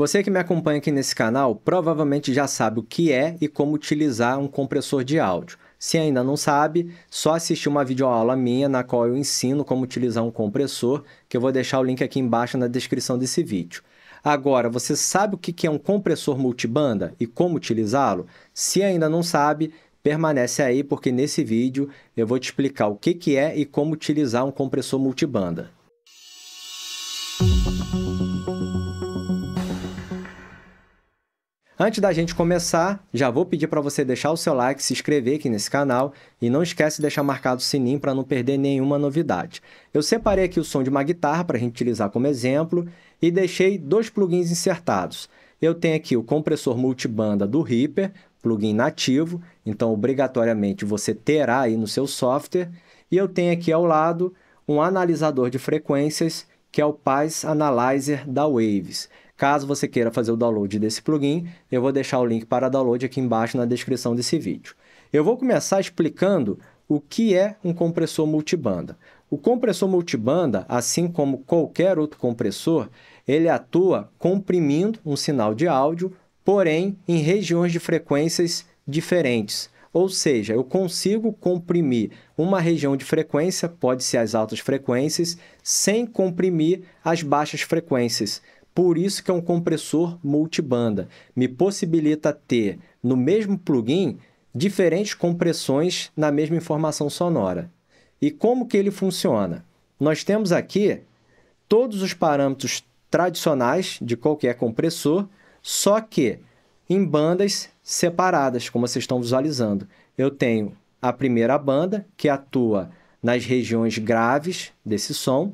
Você que me acompanha aqui nesse canal provavelmente já sabe o que é e como utilizar um compressor de áudio. Se ainda não sabe, só assistir uma videoaula minha na qual eu ensino como utilizar um compressor, que eu vou deixar o link aqui embaixo na descrição desse vídeo. Agora, você sabe o que é um compressor multibanda e como utilizá-lo? Se ainda não sabe, permanece aí porque nesse vídeo eu vou te explicar o que é e como utilizar um compressor multibanda. Antes da gente começar, já vou pedir para você deixar o seu like, se inscrever aqui nesse canal e não esquece de deixar marcado o sininho para não perder nenhuma novidade. Eu separei aqui o som de uma guitarra para a gente utilizar como exemplo e deixei dois plugins insertados. Eu tenho aqui o compressor multibanda do Reaper, plugin nativo, então obrigatoriamente você terá aí no seu software. E eu tenho aqui ao lado um analisador de frequências, que é o PAS Analyzer da Waves. Caso você queira fazer o download desse plugin, eu vou deixar o link para download aqui embaixo na descrição desse vídeo. Eu vou começar explicando o que é um compressor multibanda. O compressor multibanda, assim como qualquer outro compressor, ele atua comprimindo um sinal de áudio, porém em regiões de frequências diferentes. Ou seja, eu consigo comprimir uma região de frequência, pode ser as altas frequências, sem comprimir as baixas frequências. Por isso que é um compressor multibanda. Me possibilita ter no mesmo plugin diferentes compressões na mesma informação sonora. E como que ele funciona? Nós temos aqui todos os parâmetros tradicionais de qualquer compressor, só que em bandas separadas, como vocês estão visualizando. Eu tenho a primeira banda, que atua nas regiões graves desse som,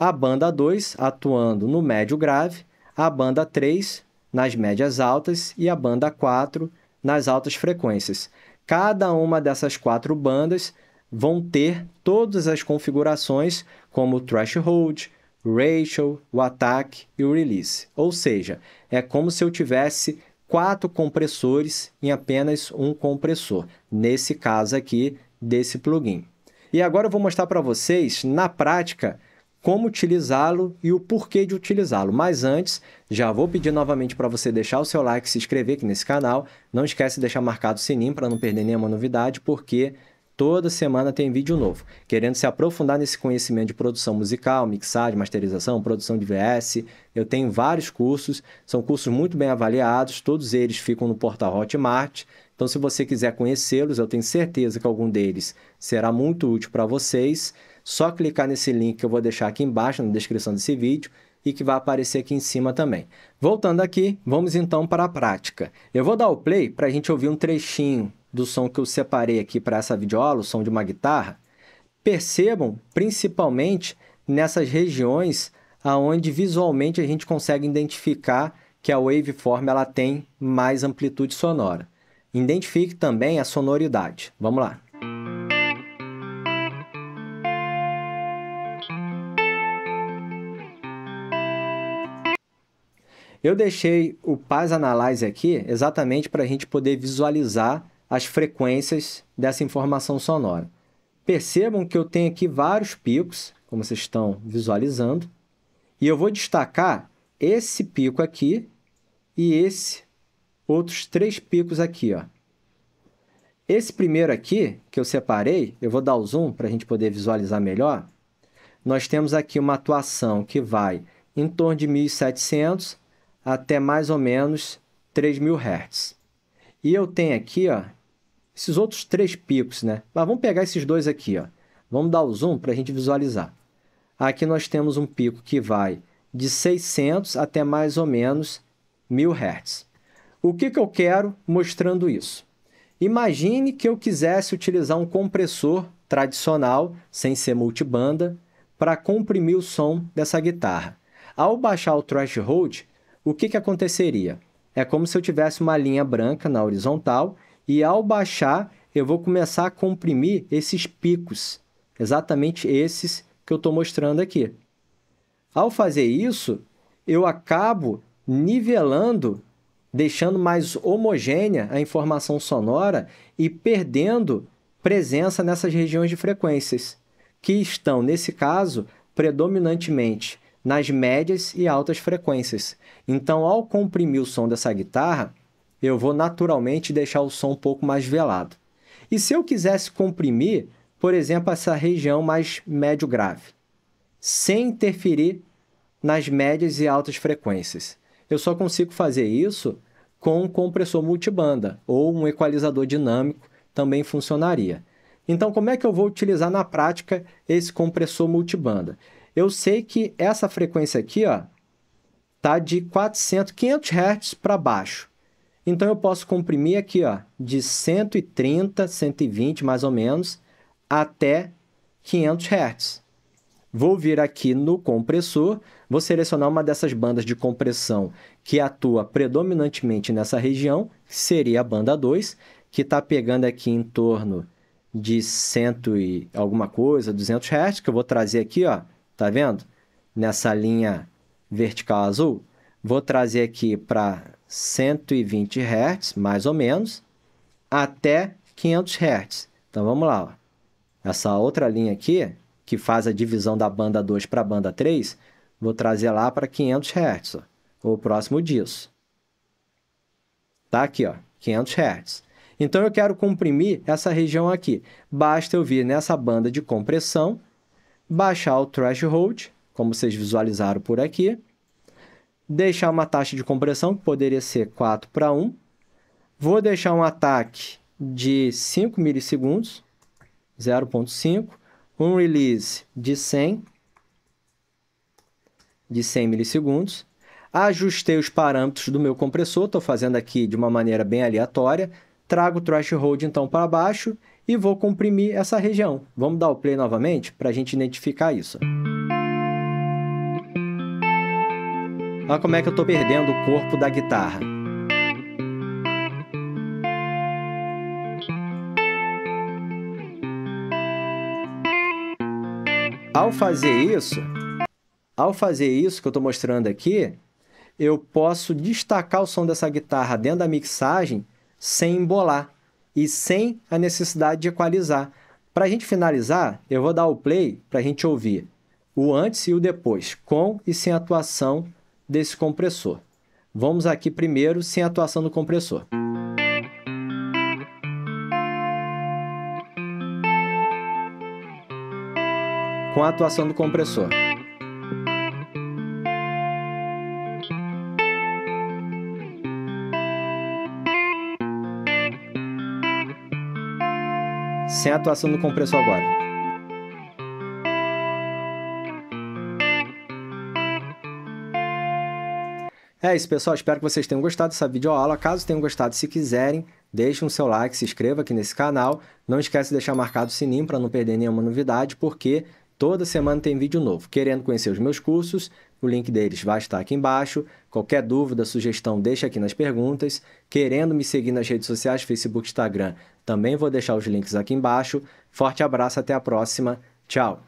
a banda 2 atuando no médio grave, a banda 3 nas médias altas e a banda 4 nas altas frequências. Cada uma dessas quatro bandas vão ter todas as configurações como threshold, ratio, o ataque e o release. Ou seja, é como se eu tivesse quatro compressores em apenas um compressor, nesse caso aqui desse plugin. E agora eu vou mostrar para vocês, na prática, como utilizá-lo e o porquê de utilizá-lo. Mas antes, já vou pedir novamente para você deixar o seu like, se inscrever aqui nesse canal. Não esquece de deixar marcado o sininho para não perder nenhuma novidade, porque toda semana tem vídeo novo. Querendo se aprofundar nesse conhecimento de produção musical, mixagem, masterização, produção de VS, eu tenho vários cursos, são cursos muito bem avaliados, todos eles ficam no portal Hotmart. Então, se você quiser conhecê-los, eu tenho certeza que algum deles será muito útil para vocês. Só clicar nesse link que eu vou deixar aqui embaixo na descrição desse vídeo e que vai aparecer aqui em cima também. Voltando aqui, vamos então para a prática. Eu vou dar o play para a gente ouvir um trechinho do som que eu separei aqui para essa videoaula, o som de uma guitarra. Percebam principalmente nessas regiões aonde visualmente a gente consegue identificar que a waveform ela tem mais amplitude sonora. Identifique também a sonoridade. Vamos lá. Eu deixei o Paz Analyze aqui exatamente para a gente poder visualizar as frequências dessa informação sonora. Percebam que eu tenho aqui vários picos, como vocês estão visualizando, e eu vou destacar esse pico aqui e esse outros três picos aqui, ó. Esse primeiro aqui, que eu separei, eu vou dar o zoom para a gente poder visualizar melhor. Nós temos aqui uma atuação que vai em torno de 1700 até mais ou menos 3.000 Hz. E eu tenho aqui, ó, esses outros três picos, né? Mas vamos pegar esses dois aqui, ó. Vamos dar o zoom para a gente visualizar. Aqui nós temos um pico que vai de 600 até mais ou menos 1000 Hz. O que, que eu quero mostrando isso? Imagine que eu quisesse utilizar um compressor tradicional, sem ser multibanda, para comprimir o som dessa guitarra. Ao baixar o threshold, o que, que aconteceria? É como se eu tivesse uma linha branca na horizontal e ao baixar eu vou começar a comprimir esses picos, exatamente esses que eu estou mostrando aqui. Ao fazer isso, eu acabo nivelando, deixando mais homogênea a informação sonora e perdendo presença nessas regiões de frequências, que estão, nesse caso, predominantemente nas médias e altas frequências. Então, ao comprimir o som dessa guitarra, eu vou naturalmente deixar o som um pouco mais velado. E se eu quisesse comprimir, por exemplo, essa região mais médio-grave, sem interferir nas médias e altas frequências, eu só consigo fazer isso com um compressor multibanda ou um equalizador dinâmico também funcionaria. Então, como é que eu vou utilizar na prática esse compressor multibanda? eu sei que essa frequência aqui, ó, tá de 400, 500 Hz para baixo. Então eu posso comprimir aqui, ó, de 130, 120 mais ou menos, até 500 Hz. Vou vir aqui no compressor, vou selecionar uma dessas bandas de compressão que atua predominantemente nessa região, que seria a banda 2, que está pegando aqui em torno de 100 e alguma coisa, 200 Hz, que eu vou trazer aqui, ó, tá vendo? Nessa linha vertical azul. Vou trazer aqui para 120 Hz, mais ou menos, até 500 Hz. Então vamos lá. Ó. Essa outra linha aqui, que faz a divisão da banda 2 para a banda 3, vou trazer lá para 500 Hz, ó, ou próximo disso. Tá aqui, ó, 500 Hz. Então eu quero comprimir essa região aqui. Basta eu vir nessa banda de compressão baixar o threshold, como vocês visualizaram por aqui, deixar uma taxa de compressão que poderia ser 4 para 1, vou deixar um ataque de 5 milissegundos, 0.5, um release de 100, de 100 milissegundos, ajustei os parâmetros do meu compressor, estou fazendo aqui de uma maneira bem aleatória, trago o threshold então para baixo e vou comprimir essa região. Vamos dar o play novamente para a gente identificar isso. Olha como é que eu estou perdendo o corpo da guitarra. Ao fazer isso, ao fazer isso que eu estou mostrando aqui, eu posso destacar o som dessa guitarra dentro da mixagem sem embolar e sem a necessidade de equalizar. Para a gente finalizar, eu vou dar o play para a gente ouvir o antes e o depois, com e sem atuação desse compressor. Vamos aqui primeiro sem atuação do compressor. Com a atuação do compressor. sem a atuação do compressor agora. É isso, pessoal. Espero que vocês tenham gostado dessa videoaula. Caso tenham gostado, se quiserem, deixem o seu like, se inscreva aqui nesse canal. Não esquece de deixar marcado o sininho para não perder nenhuma novidade, porque toda semana tem vídeo novo. Querendo conhecer os meus cursos, o link deles vai estar aqui embaixo. Qualquer dúvida, sugestão, deixa aqui nas perguntas. Querendo me seguir nas redes sociais, Facebook, Instagram, também vou deixar os links aqui embaixo. Forte abraço, até a próxima. Tchau!